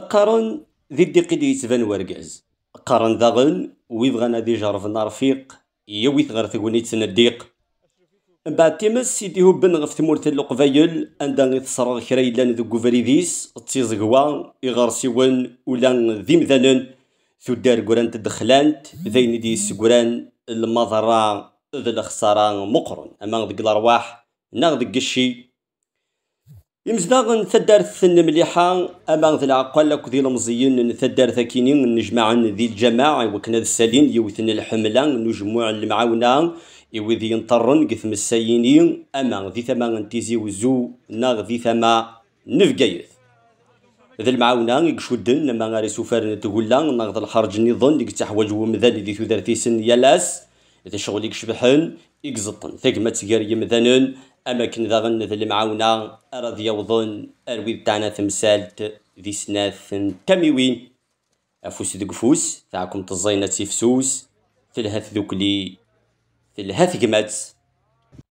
قرن ذي الدقي دي يتبان ورقعز قارن داغن ويبغانا ديجا رفنا رفيق يويت غير تقوني الديق بعد تمس سيدي هبن غف تمورت القبايل عندها غيتصرغ كرا يلان ذو كوفريديس ون ولان ذي مذنن ثو دار قران تدخلانت ذين دي سقران المضرة ذي الخسارة مقرن اما ذي الارواح ناغ ذك إمزداغ ثن مليحة أما ذي العقل أكو ذي المزيين تدارت أكيني نجمعا ذي الجماعة وكنا ذي السالين يوثن الحملة نجمع المعاونة يوذي ينطرن قثم السيني أما ذي ثما نتيزي وزو ناغ ذي ثما نفقايث ذي المعاونة يقشدن أما غاري سوفر نتقول لان ناغ الحرج نظن يقتحوج ومذان ذي ثدارتي سن يلاس إذا شغل يقشبحن يقزطن ثقمة تقار يمذانن أماكن كن ذا المعاونة راد وظن أرويد تاعنا تمسالت ذي سناث تميوين أفوس دقفوس تاعكم تزينة في ثلهث ذوكلي ثلهث قمات